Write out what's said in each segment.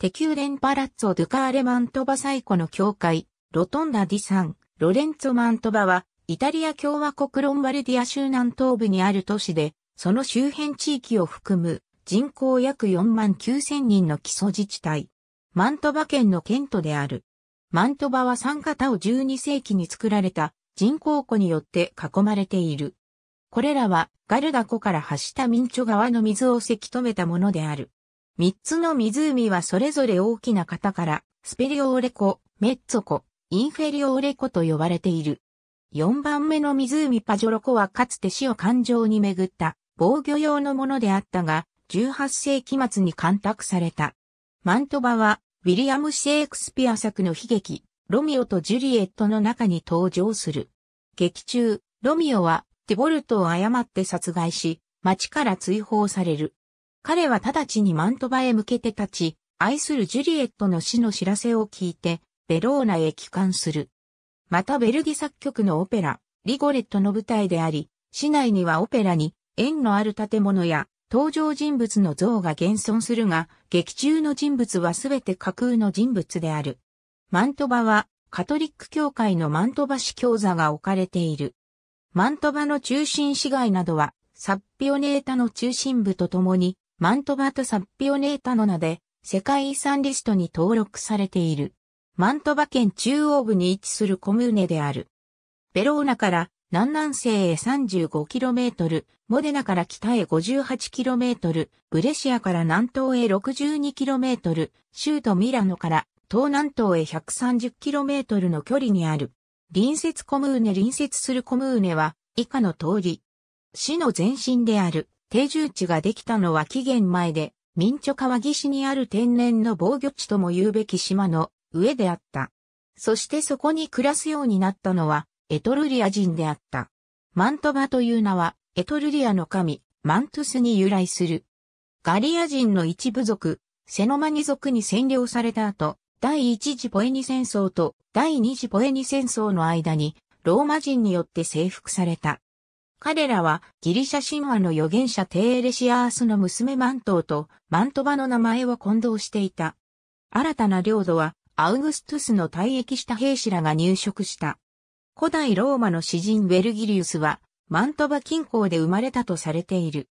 テキューレンパラッツォ・ドゥカーレ・マントバ最古の教会、ロトンダ・ディサン、ロレンツォ・マントバは、イタリア共和国ロンバルディア州南東部にある都市で、その周辺地域を含む人口約4万9千人の基礎自治体。マントバ県の県都である。マントバは三型を12世紀に作られた人工湖によって囲まれている。これらはガルダ湖から発した民著川の水をせき止めたものである。三つの湖はそれぞれ大きな型から、スペリオーレ湖、メッツォ湖、インフェリオーレ湖と呼ばれている。4番目の湖パジョロ湖はかつて死を環状に巡った防御用のものであったが、18世紀末に干拓された。マントバは、ウィリアム・シェイクスピア作の悲劇、ロミオとジュリエットの中に登場する。劇中、ロミオは、ディボルトを誤って殺害し、町から追放される。彼は直ちにマントバへ向けて立ち、愛するジュリエットの死の知らせを聞いて、ベローナへ帰還する。またベルギ作曲のオペラ、リゴレットの舞台であり、市内にはオペラに縁のある建物や登場人物の像が現存するが、劇中の人物はすべて架空の人物である。マントバはカトリック教会のマントバ市教座が置かれている。マントバの中心市街などは、サッピオネータの中心部とともに、マントバとサッピオネータの名で世界遺産リストに登録されている。マントバ県中央部に位置するコムーネである。ベローナから南南西へ 35km、モデナから北へ 58km、ブレシアから南東へ 62km、州都ートミラノから東南東へ 130km の距離にある。隣接コムーネ隣接するコムーネは以下の通り。市の前身である。定住地ができたのは紀元前で、民著川岸にある天然の防御地とも言うべき島の上であった。そしてそこに暮らすようになったのは、エトルリア人であった。マントバという名は、エトルリアの神、マントスに由来する。ガリア人の一部族、セノマニ族に占領された後、第一次ポエニ戦争と第二次ポエニ戦争の間に、ローマ人によって征服された。彼らはギリシャ神話の預言者テーレシアースの娘マントーとマントバの名前を混同していた。新たな領土はアウグストゥスの退役した兵士らが入植した。古代ローマの詩人ウェルギリウスはマントバ近郊で生まれたとされている。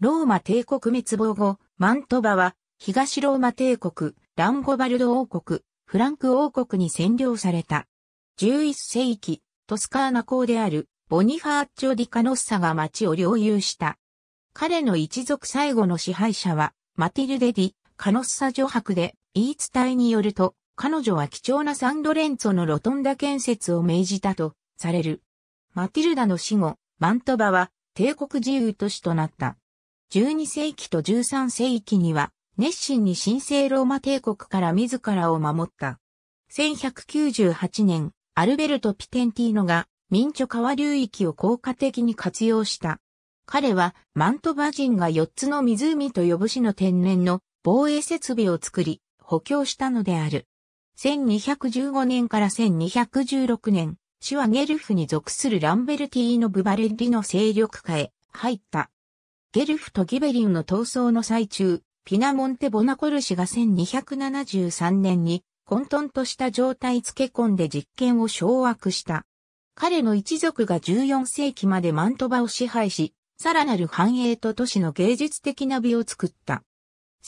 ローマ帝国滅亡後、マントバは東ローマ帝国、ランゴバルド王国、フランク王国に占領された。11世紀、トスカーナ公であるボニファーチョ・ディ・カノッサが町を領有した。彼の一族最後の支配者は、マティルデ・ディ・カノッサ女白で、言い伝えによると、彼女は貴重なサンドレンツォのロトンダ建設を命じたとされる。マティルダの死後、マントバは帝国自由都市となった。12世紀と13世紀には熱心に神聖ローマ帝国から自らを守った。1198年、アルベルト・ピテンティーノが民著川流域を効果的に活用した。彼は、マントバ人が4つの湖と呼ぶ市の天然の防衛設備を作り、補強したのである。1215年から1216年、市はゲルフに属するランベルティーノ・ブバレッリの勢力下へ入った。ゲルフとギベリンの闘争の最中、ピナモンテ・ボナコル氏が1273年に混沌とした状態付け込んで実験を掌握した。彼の一族が14世紀までマントバを支配し、さらなる繁栄と都市の芸術的な美を作った。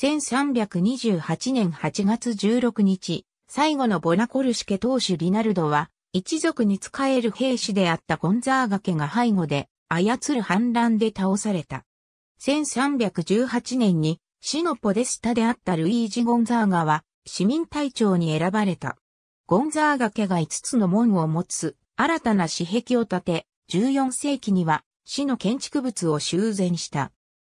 1328年8月16日、最後のボナコルシケ当主リナルドは、一族に仕える兵士であったゴンザーガ家が背後で、操る反乱で倒された。1318年に、死のポデスタであったルイージ・ゴンザーガは、市民隊長に選ばれた。ゴンザーガ家が5つの門を持つ、新たな私壁を建て、14世紀には市の建築物を修繕した。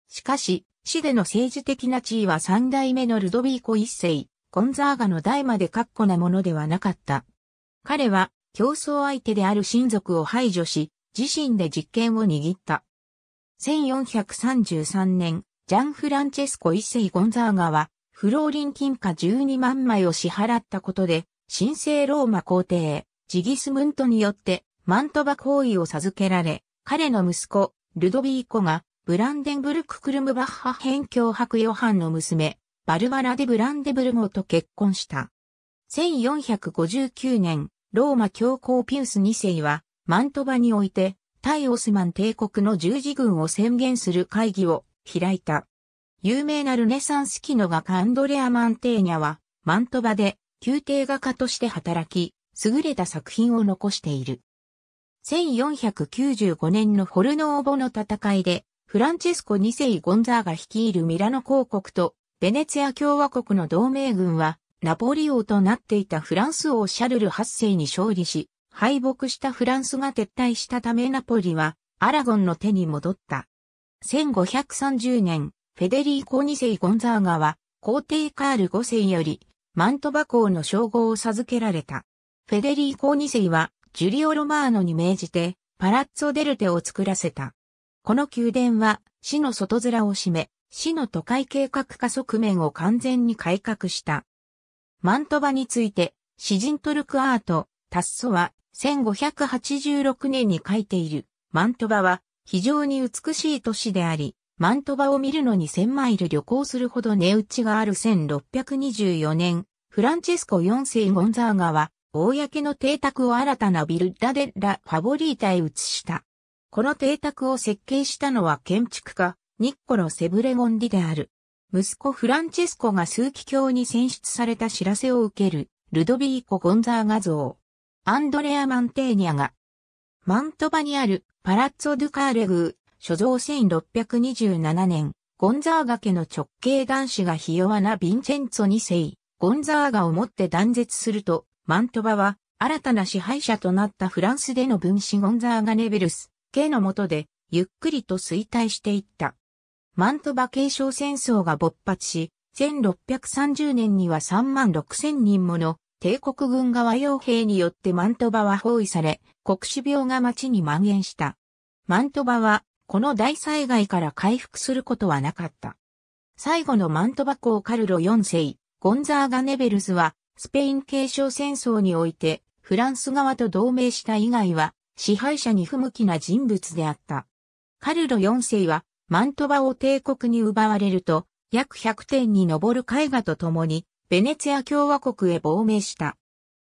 しかし、市での政治的な地位は三代目のルドビーコ一世、ゴンザーガの代まで確固なものではなかった。彼は競争相手である親族を排除し、自身で実権を握った。1433年、ジャン・フランチェスコ一世ゴンザーガは、フローリン金貨12万枚を支払ったことで、神聖ローマ皇帝、ジギスムントによってマントバ行為を授けられ、彼の息子、ルドビーコが、ブランデンブルク・クルムバッハ辺境伯ヨハンの娘、バルバラ・デ・ブランデブルゴと結婚した。1459年、ローマ教皇ピウス2世は、マントバにおいて、対オスマン帝国の十字軍を宣言する会議を開いた。有名なルネサンス期の画家アンドレア・マンテーニャは、マントバで宮廷画家として働き、優れた作品を残している。1495年のホルノーボの戦いで、フランチェスコ2世ゴンザーが率いるミラノ公国とベネツィア共和国の同盟軍は、ナポリ王となっていたフランス王シャルル8世に勝利し、敗北したフランスが撤退したためナポリは、アラゴンの手に戻った。1530年、フェデリーコ2世ゴンザーガは、皇帝カール5世より、マントバ公の称号を授けられた。フェデリーコーニ世は、ジュリオ・ロマーノに命じて、パラッツォ・デルテを作らせた。この宮殿は、市の外面を占め、市の都会計画化側面を完全に改革した。マントバについて、詩人トルクアート、タッソは、1586年に書いている、マントバは、非常に美しい都市であり、マントバを見るのに1000マイル旅行するほど値打ちがある1624年、フランチェスコ4世ゴンザーガは、公の邸宅を新たなビルダデラ・ファボリータへ移した。この邸宅を設計したのは建築家、ニッコロ・セブレゴンディである。息子フランチェスコが数奇教に選出された知らせを受ける、ルドビーコ・ゴンザーガ像。アンドレア・マンテーニャが、マントバにあるパラッツォ・ドゥ・カーレグー、所蔵1627年、ゴンザーガ家の直系男子がひ弱なヴィンチェンツォ2世、ゴンザーガをもって断絶すると、マントバは、新たな支配者となったフランスでの分子ゴンザーガネベルス、系の下で、ゆっくりと衰退していった。マントバ継承戦争が勃発し、1630年には3万6千人もの帝国軍側傭兵によってマントバは包囲され、国死病が町に蔓延した。マントバは、この大災害から回復することはなかった。最後のマントバ公カルロ4世、ゴンザーガネベルスは、スペイン継承戦争において、フランス側と同盟した以外は、支配者に不向きな人物であった。カルロ4世は、マントバを帝国に奪われると、約100点に上る絵画と共に、ベネツィア共和国へ亡命した。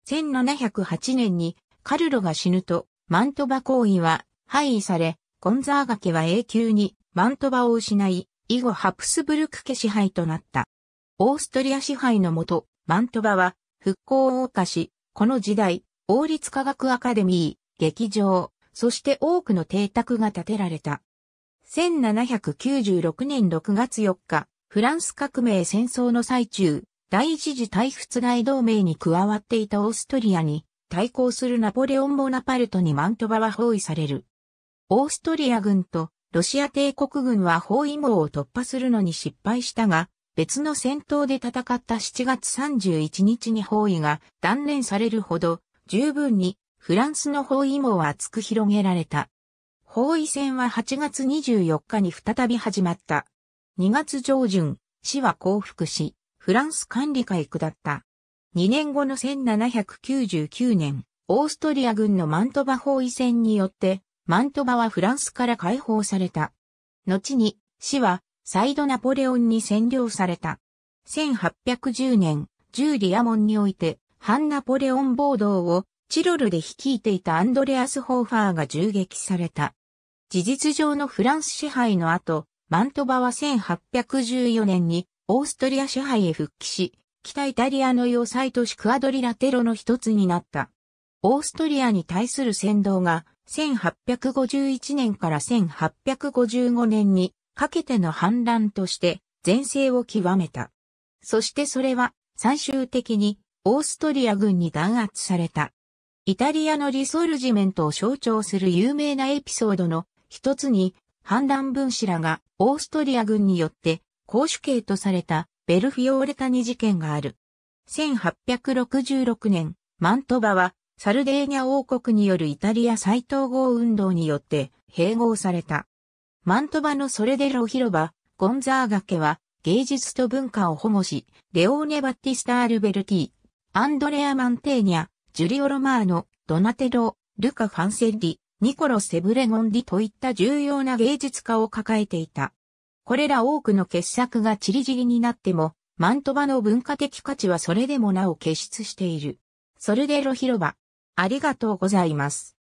1708年にカルロが死ぬと、マントバ行為は廃位され、ゴンザーガ家は永久にマントバを失い、以後ハプスブルク家支配となった。オーストリア支配のもと、マントバは、復興を謳歌し、この時代、王立科学アカデミー、劇場、そして多くの邸宅が建てられた。1796年6月4日、フランス革命戦争の最中、第一次大仏大同盟に加わっていたオーストリアに対抗するナポレオン・ボナパルトにマントバは包囲される。オーストリア軍とロシア帝国軍は包囲網を突破するのに失敗したが、別の戦闘で戦った7月31日に包囲が断念されるほど、十分にフランスの包囲網は厚く広げられた。包囲戦は8月24日に再び始まった。2月上旬、市は降伏し、フランス管理下へ下った。2年後の1799年、オーストリア軍のマントバ包囲戦によって、マントバはフランスから解放された。後に、市は再度ナポレオンに占領された。1810年、ジューリアモンにおいて、反ナポレオン暴動をチロルで率いていたアンドレアス・ホーファーが銃撃された。事実上のフランス支配の後、マントバは1814年にオーストリア支配へ復帰し、北イタリアの要塞都市クアドリラテロの一つになった。オーストリアに対する扇動が1851年から1855年にかけての反乱として前世を極めた。そしてそれは最終的にオーストリア軍に弾圧された。イタリアのリソルジメントを象徴する有名なエピソードの一つに、反乱分子らがオーストリア軍によって公主刑とされたベルフィオーレニ事件がある。1866年、マントバはサルデーニャ王国によるイタリア再統合運動によって併合された。マントバのソレデロ広場、ゴンザーガ家は芸術と文化を保護し、レオーネ・バッティスタ・アルベルティ、アンドレア・マンテーニャ、ジュリオ・ロマーノ、ドナテロ、ルカ・ファンセッリ、ニコロ・セブレゴンディといった重要な芸術家を抱えていた。これら多くの傑作が散り散りになっても、マントバの文化的価値はそれでもなお傑出している。ソルデロ広場。ありがとうございます。